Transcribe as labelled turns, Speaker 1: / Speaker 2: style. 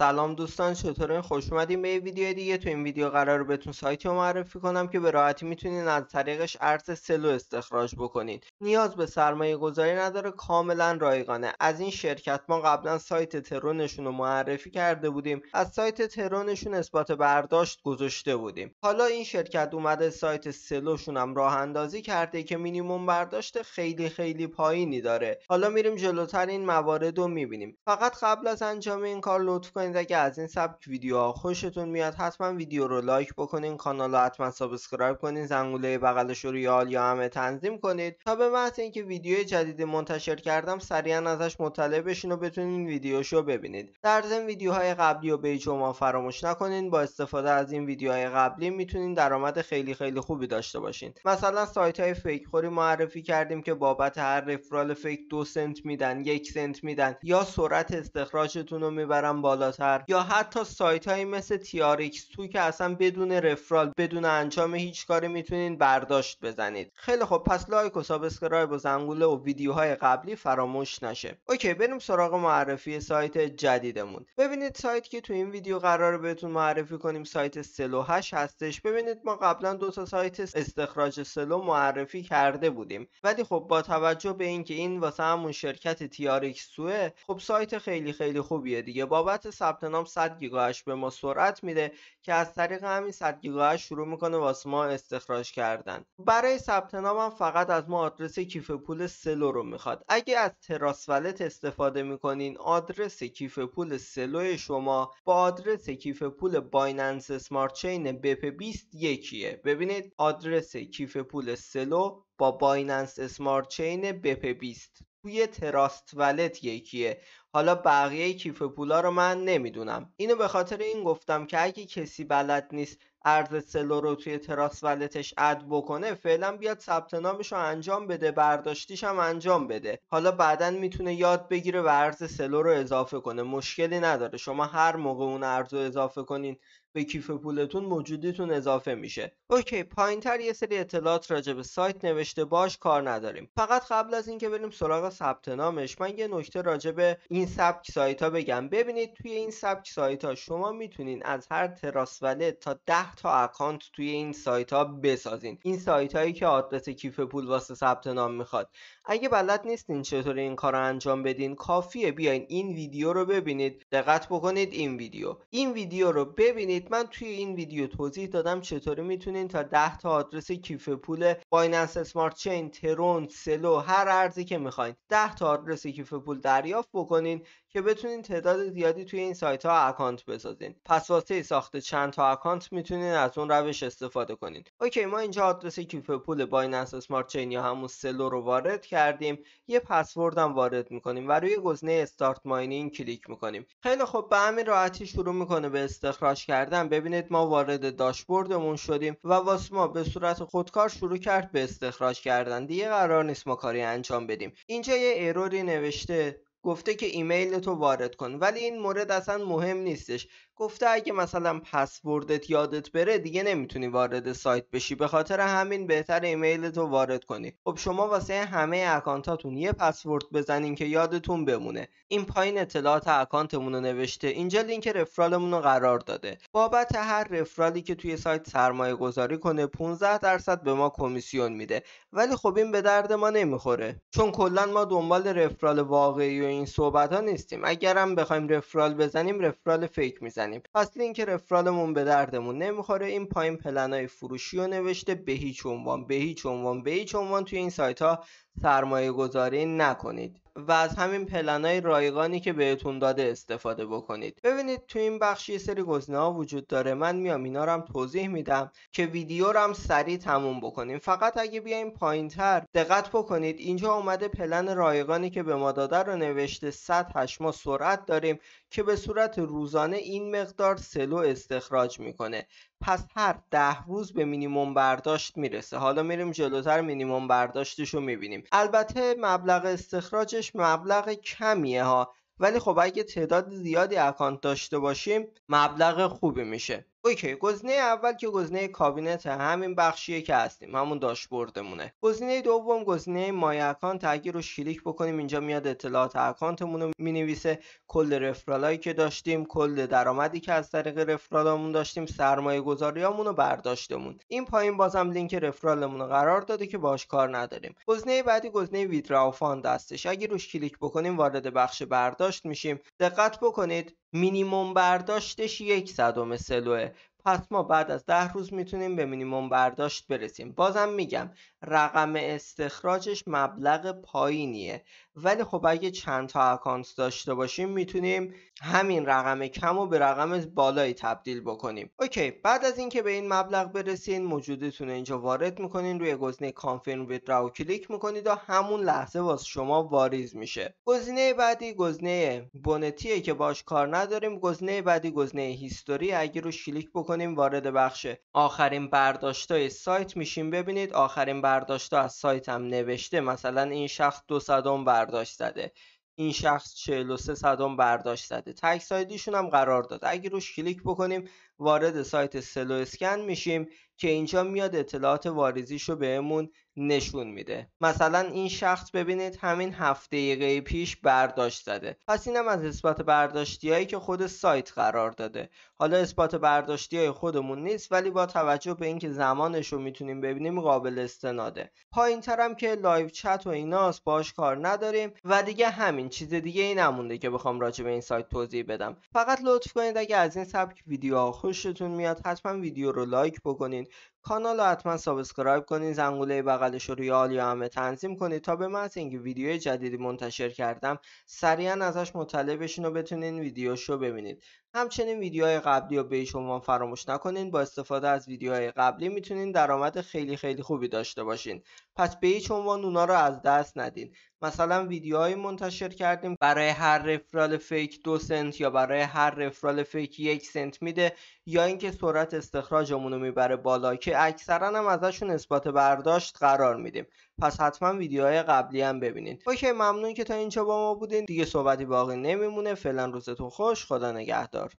Speaker 1: سلام دوستان چطورین خوش اومدین به یه ویدیو دیگه تو این ویدیو قرار بهتون سایتی رو معرفی کنم که به راحتی میتونین از طریقش ارز سلو استخراج بکنید نیاز به سرمایه گذاری نداره کاملا رایگانه از این شرکت ما قبلا سایت ترونشون رو معرفی کرده بودیم از سایت ترونشون اثبات برداشت گذاشته بودیم حالا این شرکت اومده سایت سلوشون هم راه اندازی کرده که مینیموم برداشت خیلی خیلی پایینی داره حالا میریم جلوتر این موارد رو میبینیم فقط قبل از انجام این کار لطف بکنید از این سبک ویدیوها خوشتون میاد حتما ویدیو رو لایک بکنید کانال رو حتما سابسکرایب کنین زنگوله بغلش رو یال یا همه تنظیم کنید تا به محض اینکه ویدیو جدیدی منتشر کردم سریعا ازش مطلع بشین و بتونین ویدیوشو ببینید در ضمن ویدیوهای قبلی و به ما فراموش نکنین با استفاده از این ویدیوهای قبلی میتونین درآمد خیلی خیلی خوبی داشته باشین مثلا سایت های فیک خوری معرفی کردیم که بابت هر رفرال فیک دو سنت میدن یک سنت میدن یا سرعت استخراجتون رو میبرن بالاتر یا حتی سایت هایی مثل TRX تو که اصلا بدون رفرال بدون انجام هیچ کاری میتونین برداشت بزنید خیلی خب پس لایک و سابسکرایب و زنگوله و ویدیوهای قبلی فراموش نشه اوکی بریم سراغ معرفی سایت جدیدمون ببینید سایت که تو این ویدیو قرار بهتون معرفی کنیم سایت سلو هش هستش ببینید ما قبلا دو تا سایت استخراج سلو معرفی کرده بودیم ولی خب با توجه به اینکه این واسه همون شرکت TRX سوه خب سایت خیلی خیلی خوبیه دیگه بابت ثبت نام 100 گیگاهش به ما سرعت میده که از طریق همین 100 گیگاهش شروع میکنه واسه ما استخراج کردن برای ثبت نام هم فقط از ما آدرس کیف پول سلو رو میخواد اگه از تراس ولت استفاده میکنین آدرس کیف پول سلو شما با آدرس کیف پول بایننس اسمارت چین بپ 20 یکیه ببینید آدرس کیف پول سلو با بایننس اسمارت چین بپ 20 توی تراست ولت یکیه حالا بقیه کیف پولا رو من نمیدونم اینو به خاطر این گفتم که اگه کسی بلد نیست ارز سلو رو توی تراس ولتش اد بکنه فعلا بیاد ثبت نامش رو انجام بده برداشتیش هم انجام بده حالا بعدا میتونه یاد بگیره و ارز سلو رو اضافه کنه مشکلی نداره شما هر موقع اون ارز رو اضافه کنین به کیف پولتون موجودیتون اضافه میشه اوکی پایینتر یه سری اطلاعات راجع به سایت نوشته باش کار نداریم فقط قبل از اینکه بریم سراغ ثبت نامش من یه نکته راجع به این این سبک سایت ها بگم ببینید توی این سبک سایت ها شما میتونید از هر تراس تا 10 تا اکانت توی این سایت ها بسازین این سایت هایی که آدرس کیف پول واسه ثبت نام میخواد اگه بلد نیستین چطور این کار رو انجام بدین کافیه بیاین این ویدیو رو ببینید دقت بکنید این ویدیو این ویدیو رو ببینید من توی این ویدیو توضیح دادم چطوری میتونین تا 10 تا آدرس کیف پول بایننس اسمارت چین ترون سلو هر ارزی که میخواین 10 تا آدرس کیف پول دریافت بکنید که بتونین تعداد زیادی توی این سایت ها اکانت بسازین پس واسه ساخت چند تا اکانت میتونین از اون روش استفاده کنین اوکی ما اینجا آدرس کیف پول بایننس اسمارت چین یا همون سلو رو وارد کردیم یه پسورد هم وارد میکنیم و روی گزینه استارت ماینینگ کلیک میکنیم خیلی خب به همین راحتی شروع میکنه به استخراج کردن ببینید ما وارد داشبوردمون شدیم و واسه ما به صورت خودکار شروع کرد به استخراج کردن دیگه قرار نیست ما کاری انجام بدیم اینجا یه اروری نوشته گفته که ایمیل تو وارد کن ولی این مورد اصلا مهم نیستش گفته اگه مثلا پسوردت یادت بره دیگه نمیتونی وارد سایت بشی به خاطر همین بهتر ایمیل تو وارد کنی خب شما واسه همه اکانتاتون یه پسورد بزنین که یادتون بمونه این پایین اطلاعات اکانتمون رو نوشته اینجا لینک رفرالمون رو قرار داده بابت هر رفرالی که توی سایت سرمایه گذاری کنه 15 درصد به ما کمیسیون میده ولی خب این به درد ما نمیخوره چون کلا ما دنبال رفرال واقعی این صحبت ها نیستیم اگرم بخوایم رفرال بزنیم رفرال فیک میزنیم پس لینک رفرالمون به دردمون نمیخوره این پایین پلنای فروشی رو نوشته به هیچ عنوان به هیچ عنوان به هیچ عنوان توی این سایت ها سرمایه گذاری نکنید و از همین های رایگانی که بهتون داده استفاده بکنید ببینید تو این بخش یه سری گزینه ها وجود داره من میام اینا رو هم توضیح میدم که ویدیو رو هم سریع تموم بکنیم فقط اگه بیایم تر دقت بکنید اینجا اومده پلن رایگانی که به ما داده رو نوشته 108 ما سرعت داریم که به صورت روزانه این مقدار سلو استخراج میکنه پس هر ده روز به مینیموم برداشت میرسه حالا میریم جلوتر مینیموم برداشتش رو میبینیم البته مبلغ استخراجش مبلغ کمیه ها ولی خب اگه تعداد زیادی اکانت داشته باشیم مبلغ خوبی میشه اوکی گزینه اول که گزینه کابینت همین بخشیه که هستیم همون داشبوردمونه گزینه دوم گزینه مای اکانت اگه روش کلیک بکنیم اینجا میاد اطلاعات اکانتمون رو مینویسه کل رفرالایی که داشتیم کل درآمدی که از طریق رفرالامون داشتیم سرمایه گذاریامون رو برداشتمون این پایین بازم لینک رفرالمون رو قرار داده که باش کار نداریم گزینه بعدی گزینه ویدراو فاند هستش اگه روش کلیک بکنیم وارد بخش برداشت میشیم دقت بکنید مینیموم برداشتش یک صدم سلوه پس ما بعد از ده روز میتونیم به مینیموم برداشت برسیم بازم میگم رقم استخراجش مبلغ پایینیه ولی خب اگه چند تا اکانت داشته باشیم میتونیم همین رقم کم و به رقم بالایی تبدیل بکنیم اوکی بعد از اینکه به این مبلغ برسین موجودتون اینجا وارد میکنین روی گزینه کانفرم ویدراو کلیک میکنید و همون لحظه واسه شما واریز میشه گزینه بعدی گزینه بونتیه که باش کار نداریم گزینه بعدی گزینه هیستوری اگه روش کلیک بکنیم وارد بخش آخرین برداشتای سایت میشیم ببینید آخرین برداشتا از سایت هم نوشته مثلا این شخص 200 برداشت زده این شخص 43 صدام برداشت زده تگ هم قرار داده اگه روش کلیک بکنیم وارد سایت سلو اسکن میشیم که اینجا میاد اطلاعات واریزیش رو بهمون نشون میده مثلا این شخص ببینید همین هفته دقیقه پیش برداشت زده پس اینم از اثبات برداشتی هایی که خود سایت قرار داده حالا اثبات برداشتی های خودمون نیست ولی با توجه به اینکه زمانش رو میتونیم ببینیم قابل استناده پایین ترم که لایو چت و ایناست باش کار نداریم و دیگه همین چیز دیگه ای نمونده که بخوام راجع به این سایت توضیح بدم فقط لطف کنید اگه از این سبک ویدیوها خوشتون میاد حتما ویدیو رو لایک بکنین کانال رو حتما سابسکرایب کنید زنگوله بغل رو روی یا همه تنظیم کنید تا به محض اینکه ویدیو جدیدی منتشر کردم سریعا ازش مطلع بشین و بتونین ویدیوش رو ببینید همچنین ویدیوهای قبلی رو به شما فراموش نکنین با استفاده از ویدیوهای قبلی میتونین درآمد خیلی خیلی خوبی داشته باشین پس به هیچ عنوان اونا رو از دست ندین مثلا ویدیوهایی منتشر کردیم برای هر رفرال فیک دو سنت یا برای هر رفرال فیک یک سنت میده یا اینکه سرعت استخراجمون رو میبره بالا که اکثرا هم ازشون اثبات برداشت قرار میدیم پس حتما ویدیوهای قبلی هم ببینید اوکی ممنون که تا اینجا با ما بودین دیگه صحبتی باقی نمیمونه فعلا روزتون خوش خدا نگهدار